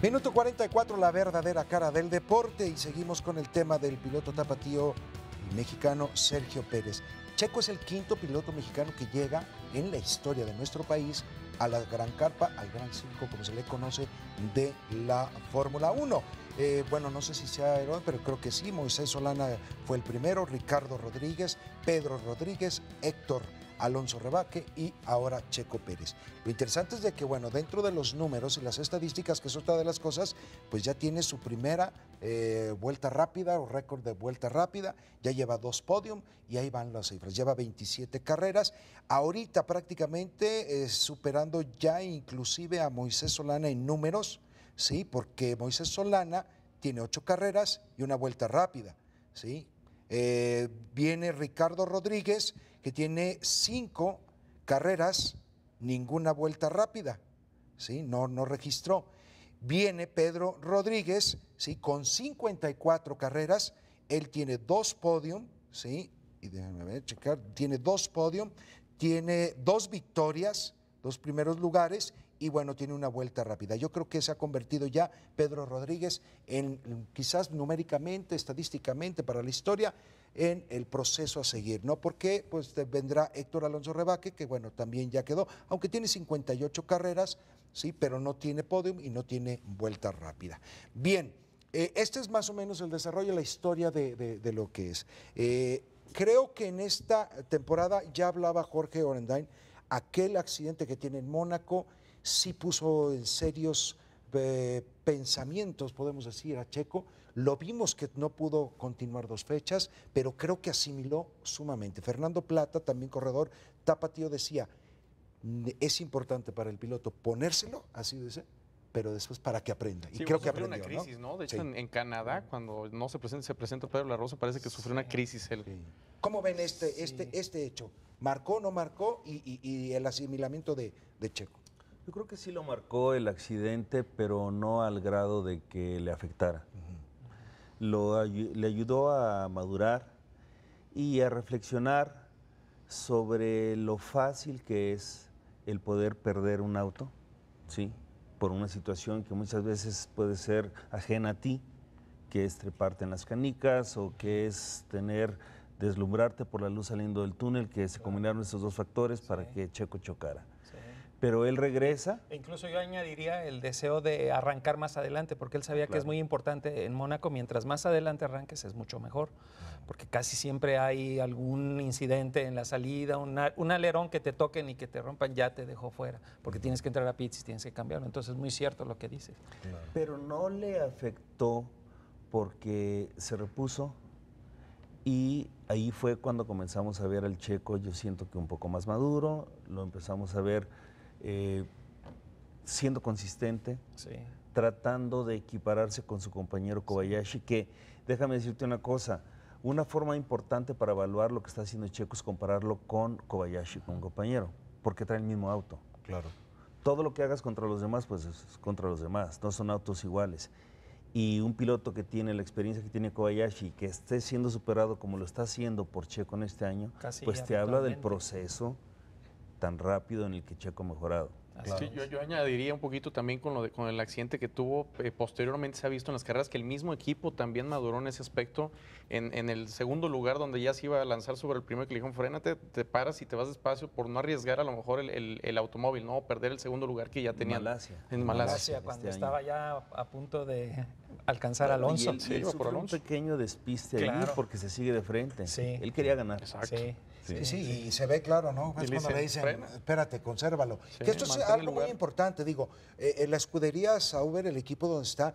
Minuto 44, la verdadera cara del deporte y seguimos con el tema del piloto tapatío mexicano Sergio Pérez. Checo es el quinto piloto mexicano que llega en la historia de nuestro país a la Gran Carpa, al Gran Cinco, como se le conoce, de la Fórmula 1. Eh, bueno, no sé si sea Herón, pero creo que sí. Moisés Solana fue el primero, Ricardo Rodríguez, Pedro Rodríguez, Héctor Alonso Rebaque y ahora Checo Pérez. Lo interesante es de que, bueno, dentro de los números y las estadísticas, que es otra de las cosas, pues ya tiene su primera eh, vuelta rápida o récord de vuelta rápida, ya lleva dos podium y ahí van las cifras, lleva 27 carreras, ahorita prácticamente eh, superando ya inclusive a Moisés Solana en números, ¿sí? Porque Moisés Solana tiene ocho carreras y una vuelta rápida, ¿sí? Eh, viene Ricardo Rodríguez, que tiene cinco carreras, ninguna vuelta rápida, ¿sí? no, no registró. Viene Pedro Rodríguez, ¿sí? con 54 carreras, él tiene dos podium, ¿sí? y ver, checar, tiene dos podium, tiene dos victorias, dos primeros lugares y bueno, tiene una vuelta rápida. Yo creo que se ha convertido ya Pedro Rodríguez en quizás numéricamente, estadísticamente para la historia, en el proceso a seguir, ¿no? Porque pues vendrá Héctor Alonso Rebaque, que bueno, también ya quedó, aunque tiene 58 carreras, sí, pero no tiene podium y no tiene vuelta rápida. Bien, eh, este es más o menos el desarrollo, la historia de, lo que es. Eh, creo que en esta temporada ya hablaba Jorge Orendain, aquel accidente que tiene en Mónaco, sí puso en serios eh, pensamientos, podemos decir, a Checo. Lo vimos que no pudo continuar dos fechas, pero creo que asimiló sumamente. Fernando Plata, también corredor, Tapatío decía, es importante para el piloto ponérselo, así dice, pero después para que aprenda. y creo pues, que aprendió, una crisis, ¿no? De hecho, en, Canadá, cuando no se presenta, se presenta Pedro Larrosa, parece que sufrió una crisis él. ¿Cómo ven este, este, este hecho? ¿Marcó, no marcó? Y, el asimilamiento de Checo. Yo creo que sí lo marcó el accidente, pero no al grado de que le afectara. lo, le ayudó a madurar y a reflexionar sobre lo fácil que es el poder perder un auto, ¿sí? Por una situación que muchas veces puede ser ajena a ti, que es treparte en las canicas o que es tener, deslumbrarte por la luz saliendo del túnel, que se combinaron esos dos factores para que Checo chocara. Sí pero él regresa. E incluso yo añadiría el deseo de arrancar más adelante, porque él sabía que es muy importante en Mónaco, mientras más adelante arranques es mucho mejor, porque casi siempre hay algún incidente en la salida, un alerón que te toquen y que te rompan, ya te dejó fuera, porque tienes que entrar a pits y tienes que cambiarlo. Entonces es muy cierto lo que dices. Pero no le afectó porque se repuso y ahí fue cuando comenzamos a ver al checo, yo siento que un poco más maduro, lo empezamos a ver eh, siendo consistente, tratando de equipararse con su compañero Kobayashi, que déjame decirte una cosa, una forma importante para evaluar lo que está haciendo Checo es compararlo con Kobayashi, con un compañero, porque trae el mismo auto. Claro. Todo lo que hagas contra los demás, pues es contra los demás, no son autos iguales. Y un piloto que tiene la experiencia que tiene Kobayashi, que esté siendo superado como lo está haciendo por Checo en este año, pues te habla del proceso tan rápido en el que Checo ha mejorado. Sí, yo, añadiría un poquito también con, lo con el accidente que tuvo. Eh, posteriormente se ha visto en las carreras que el mismo equipo también maduró en ese aspecto. En, el segundo lugar, donde ya se iba a lanzar sobre el primero, que le dijeron: te paras y te vas despacio por no arriesgar a lo mejor el, automóvil, ¿no? perder el segundo lugar que ya tenía. Malasia. En Malasia. cuando este estaba ya a punto de alcanzar a Alonso. sí, por un pequeño despiste ahí porque se sigue de frente. Él quería ganar. Exacto. Sí. Sí, sí, y se ve claro, ¿no? Es cuando le dicen, espérate, consérvalo. que esto es algo muy importante, digo, eh, eh, la escudería Sauber, el equipo donde está,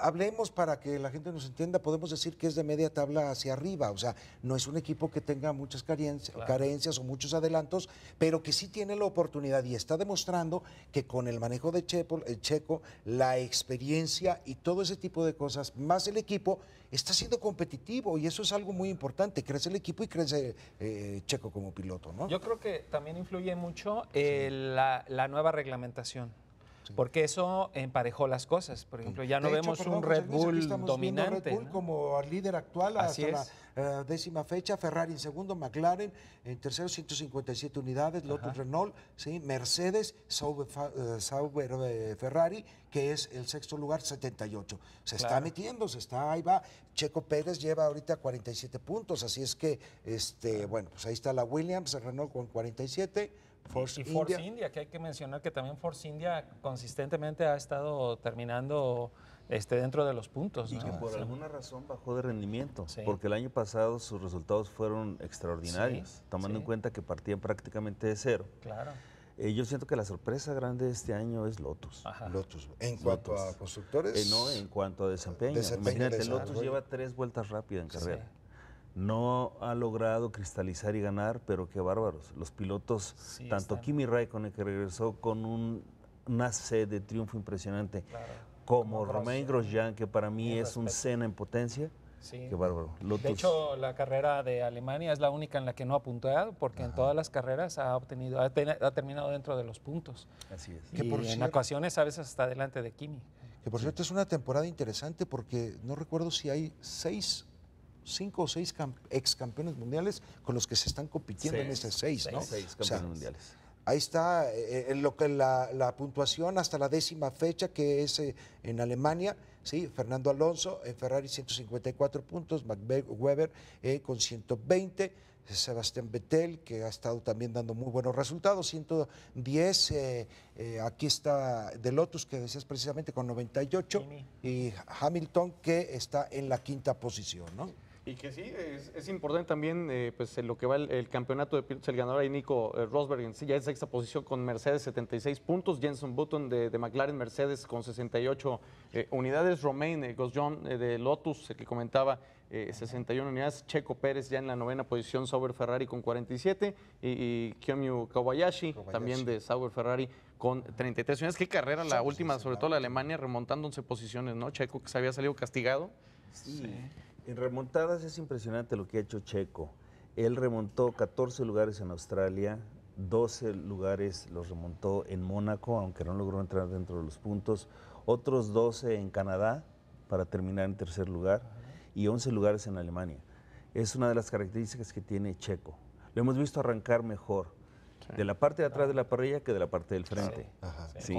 hablemos para que la gente nos entienda, podemos decir que es de media tabla hacia arriba, o sea, no es un equipo que tenga muchas carencias, o muchos adelantos, pero que sí tiene la oportunidad y está demostrando que con el manejo de Chepo, el Checo, la experiencia y todo ese tipo de cosas, más el equipo, está siendo competitivo y eso es algo muy importante, crece el equipo y crece eh, Checo como piloto, ¿no? Yo creo que también influye mucho eh, la nueva reglamentación porque eso emparejó las cosas. Por ejemplo, ya no vemos un Red Bull dominante. Red Bull como líder actual Así hasta la eh, décima fecha, Ferrari en segundo, McLaren en tercero, 157 unidades, Lotus Renault, ¿sí? Mercedes, Sauber, eh, eh, Ferrari, que es el sexto lugar, 78. Se está metiendo, se está, ahí va. Checo Pérez lleva ahorita 47 puntos, así es que, este, bueno, pues ahí está la Williams, Renault con 47. Force, y Force India. que hay que mencionar que también Force India consistentemente ha estado terminando este, dentro de los puntos. Y que por alguna razón bajó de rendimiento, porque el año pasado sus resultados fueron extraordinarios, tomando en cuenta que partían prácticamente de cero. Claro. Eh, yo siento que la sorpresa grande de este año es Lotus. Ajá. Lotus. ¿En cuanto a constructores? Eh, no, en cuanto a desempeño. Imagínate, Lotus lleva tres vueltas rápidas en carrera no ha logrado cristalizar y ganar, pero qué bárbaros. Los pilotos, tanto Kimi Raikkonen, que regresó con un, una sed de triunfo impresionante, como, Romain Grosjean, que para mí es un Cena en potencia. Qué bárbaro. De hecho, la carrera de Alemania es la única en la que no ha puntuado, porque en todas las carreras ha obtenido, ha, terminado dentro de los puntos. Así es. Y que en ocasiones a veces está delante de Kimi. Que por cierto es una temporada interesante porque no recuerdo si hay seis cinco o seis ex campeones mundiales con los que se están compitiendo en ese seis, Seis campeones mundiales. Ahí está eh, eh, lo que la, la, puntuación hasta la décima fecha, que es eh, en Alemania. ¿sí? Fernando Alonso en Ferrari 154 puntos, Max Weber con 120, Sebastián Vettel, que ha estado también dando muy buenos resultados, 110. aquí está De Lotus, que decías precisamente con 98. Y Hamilton, que está en la quinta posición, ¿no? Y que sí, es, importante también eh, pues, lo que va el, campeonato de pilotos, el ganador ahí Nico eh, Rosberg en sí, ya es sexta posición con Mercedes 76 puntos, Jenson Button de, McLaren Mercedes con 68 eh, unidades, Romain Grosjean de Lotus, el que comentaba, 61 unidades, Checo Pérez ya en la novena posición, Sauber Ferrari con 47 y, y Kobayashi, también de Sauber Ferrari con 33 unidades. Qué carrera la última, sobre todo la Alemania, remontando posiciones, ¿no? Checo que se había salido castigado. sí. En remontadas es impresionante lo que ha hecho Checo. Él remontó 14 lugares en Australia, 12 lugares los remontó en Mónaco, aunque no logró entrar dentro de los puntos, otros 12 en Canadá para terminar en tercer lugar y 11 lugares en Alemania. Es una de las características que tiene Checo. Lo hemos visto arrancar mejor de la parte de atrás de la parrilla que de la parte del frente. Ajá. sí.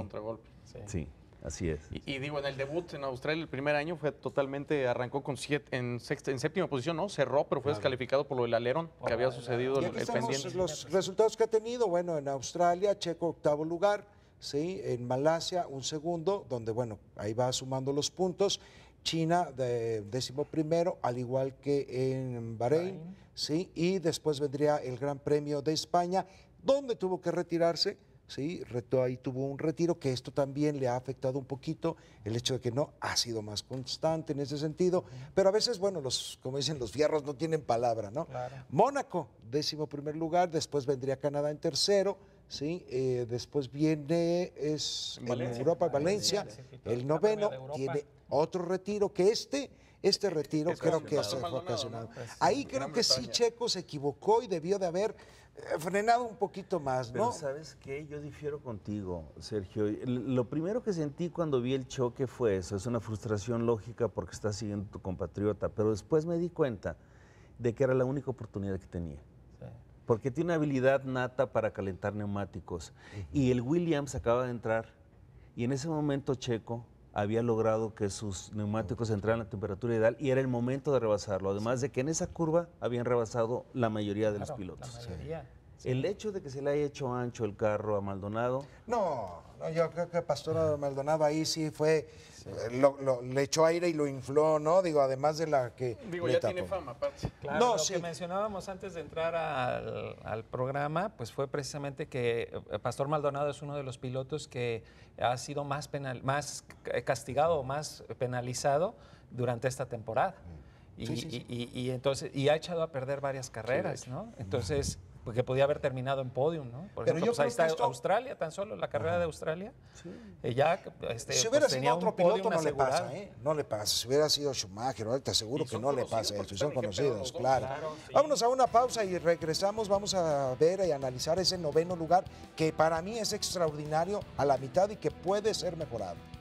Así es. Y, digo, en el debut en Australia, el primer año fue totalmente, arrancó con siete, en, en séptima posición, ¿no? Cerró, pero fue descalificado por lo del alerón que había sucedido y el, pendiente. Los resultados que ha tenido, bueno, en Australia, Checo octavo lugar, ¿sí? En Malasia, un segundo, donde, bueno, ahí va sumando los puntos. China, de décimo primero, al igual que en Bahrein, ¿sí? Y después vendría el Gran Premio de España, donde tuvo que retirarse ¿sí? ahí tuvo un retiro, que esto también le ha afectado un poquito, el hecho de que no ha sido más constante en ese sentido, pero a veces, bueno, los, como dicen, los fierros no tienen palabra, ¿no? Mónaco, décimo primer lugar, después vendría Canadá en tercero, ¿sí? Eh, después viene, es Europa, Valencia el noveno, tiene otro retiro que este este retiro creo que se ha ocasionado. Ahí creo que sí Checo se equivocó y debió de haber eh, frenado un poquito más, ¿no? sabes qué, yo difiero contigo, Sergio. Lo primero que sentí cuando vi el choque fue eso, es una frustración lógica porque estás siguiendo tu compatriota, pero después me di cuenta de que era la única oportunidad que tenía. Porque tiene una habilidad nata para calentar neumáticos. Y el Williams acaba de entrar y en ese momento Checo había logrado que sus neumáticos entraran a la temperatura ideal y era el momento de rebasarlo. Además de que en esa curva habían rebasado la mayoría de los pilotos. El hecho de que se le haya hecho ancho el carro a Maldonado. No, no yo creo que Pastor Maldonado ahí sí fue, eh, le echó aire y lo infló, ¿no? Digo, además de la que. Digo, ya tiene fama, aparte. no, lo que mencionábamos antes de entrar al, programa, pues fue precisamente que eh, Pastor Maldonado es uno de los pilotos que ha sido más, penal, más eh, castigado, más penalizado durante esta temporada. Mm. Y, y, entonces y ha echado a perder varias carreras, ¿no? Entonces pues, que podía haber terminado en podium, ¿no? Por Pero pues ahí está Australia, tan solo la carrera de Australia. Sí. Eh, ya, este, si pues, hubiera sido otro piloto no le pasa, ¿eh? No le pasa. Si hubiera sido Schumacher, te seguro que no le pasa eso. Son conocidos, claro. Vámonos a una pausa y regresamos. Vamos a ver y analizar ese noveno lugar que para mí es extraordinario a la mitad y que puede ser mejorado.